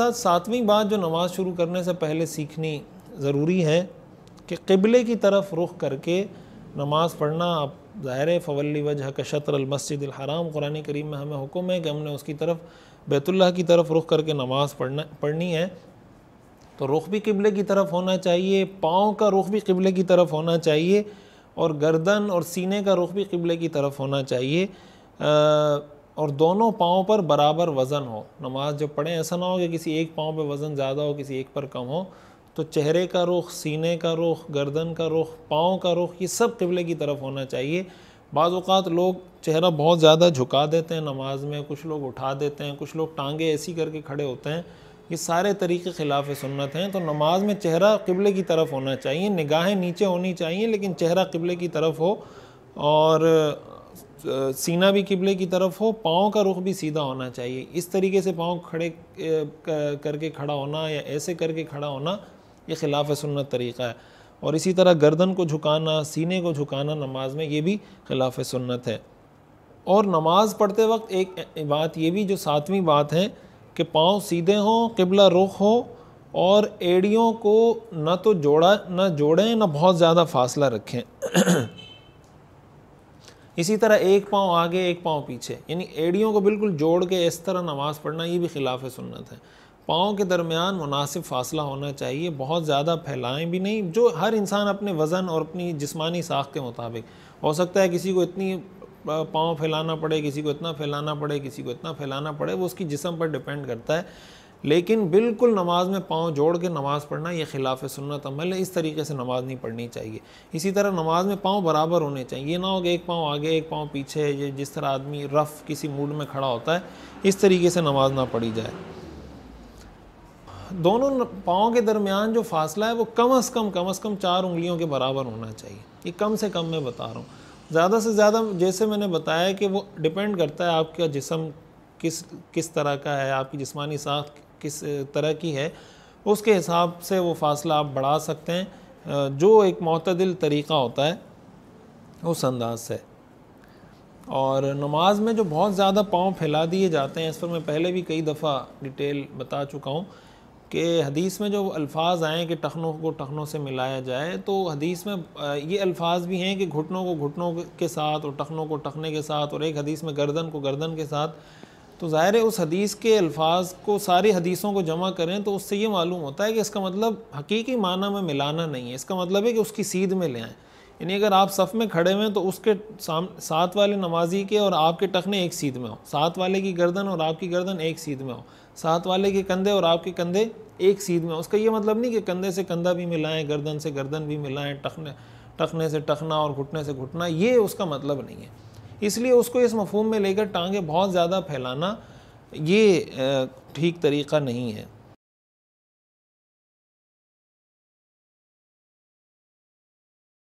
साथ सातवीं बात जो नमाज़ शुरू करने से पहले सीखनी ज़रूरी है कि किबले की तरफ रुख करके नमाज़ पढ़ना आप ज़ाहिर फवली वजह का शतर हराम कुरान करीम में हमें हुक्म है कि हमने उसकी तरफ बैतुल्ला की तरफ रुख करके नमाज़ पढ़ना पढ़नी है तो रुख भी किबले की तरफ होना चाहिए पाँव का रुख भी किबले की तरफ होना चाहिए और गर्दन और सीने का रुख भी किबले की तरफ होना चाहिए आ, और दोनों पाँव पर बराबर वज़न हो नमाज जब पढ़ें ऐसा ना हो कि किसी एक पाँव पर वज़न ज़्यादा हो किसी एक पर कम हो तो चेहरे का रुख सीने का रुख गर्दन का रुख पाँव का रुख ये सब किबले की तरफ होना चाहिए बाज़ात लोग चेहरा बहुत ज़्यादा झुका देते हैं नमाज में कुछ लोग उठा देते हैं कुछ लोग टांगे ऐसी करके खड़े होते हैं ये सारे तरीके खिलाफ सुन्नत हैं तो नमाज में चेहरा किबले की तरफ होना चाहिए निगाहें नीचे होनी चाहिए लेकिन चेहरा किबले की तरफ हो और सीना भी किबले की तरफ हो पाँव का रुख भी सीधा होना चाहिए इस तरीके से पाँव खड़े करके खड़ा होना या ऐसे करके खड़ा होना ये खिलाफ सुन्नत तरीक़ा है और इसी तरह गर्दन को झुकाना सीने को झुकाना नमाज में ये भी खिलाफ सुन्नत है और नमाज पढ़ते वक्त एक बात ये भी जो सातवीं बात है कि पाँव सीधे हों किबला रुख हो और एड़ियों को ना तो जोड़ा ना जोड़ें ना बहुत ज़्यादा फासला रखें इसी तरह एक पाँव आगे एक पाँव पीछे यानी एड़ियों को बिल्कुल जोड़ के इस तरह नमाज़ पढ़ना ये भी खिलाफ सुन्नत है पाँव के दरमियान मुनासिब फासला होना चाहिए बहुत ज़्यादा फैलाएँ भी नहीं जो हर इंसान अपने वज़न और अपनी जिसमानी साख के मुताबिक हो सकता है किसी को इतनी पाँव फैलाना पड़े किसी को इतना फैलाना पड़े किसी को इतना फैलाना पड़े वो उसकी जिसम पर डिपेंड करता है लेकिन बिल्कुल नमाज में पाँव जोड़ के नमाज़ पढ़ना यह खिलाफ सुन्नत अमल है इस तरीके से नमाज नहीं पढ़नी चाहिए इसी तरह नमाज में पाँव बराबर होने चाहिए ये ना हो कि एक पाँव आगे एक पाँव पीछे ये जिस तरह आदमी रफ़ किसी मूड में खड़ा होता है इस तरीके से नमाज ना पढ़ी जाए दोनों पाँव के दरमियान जो फासला है वो कम अज़ कम कम अज़ कम चार उंगलियों के बराबर होना चाहिए ये कम से कम मैं बता रहा हूँ ज़्यादा से ज़्यादा जैसे मैंने बताया कि वो डिपेंड करता है आपका जिसम किस किस तरह का है आपकी जिसमानी साख किस तरह की है उसके हिसाब से वो फासला आप बढ़ा सकते हैं जो एक मतदिल तरीक़ा होता है उस अंदाज से और नमाज में जो बहुत ज़्यादा पाँव फैला दिए जाते हैं इस पर मैं पहले भी कई दफ़ा डिटेल बता चुका हूँ कि हदीस में जो अल्फाज आए कि टखनों को टखनों से मिलाया जाए तो हदीस में ये अल्फाज भी हैं कि घुटनों को घुटनों के साथ और टखनों को टखने के साथ और एक हदीस में गर्दन को गर्दन के साथ तो ज़ाहिर है उस हदीस के अल्फाज को सारी हदीसों को जमा करें तो उससे ये मालूम होता है कि इसका मतलब हकीकी माना में मिलाना नहीं है इसका मतलब है कि उसकी सीध में ले आएँ यानी अगर आप सफ़ में खड़े हुए तो उसके साम साथ वाले नमाजी के और आपके टखने एक सीध में हो साथ वाले की गर्दन और आपकी गर्दन एक सीध में हो साथ वाले के कंधे और आपके कंधे एक सीध में हो उसका ये मतलब नहीं कि कंधे से कंधा भी मिलाएं गर्दन से गर्दन भी मिलाएं टखने टखने से टखना और घुटने से घुटना ये उसका मतलब नहीं है इसलिए उसको इस मफहम में लेकर टांगे बहुत ज़्यादा फैलाना ये ठीक तरीक़ा नहीं है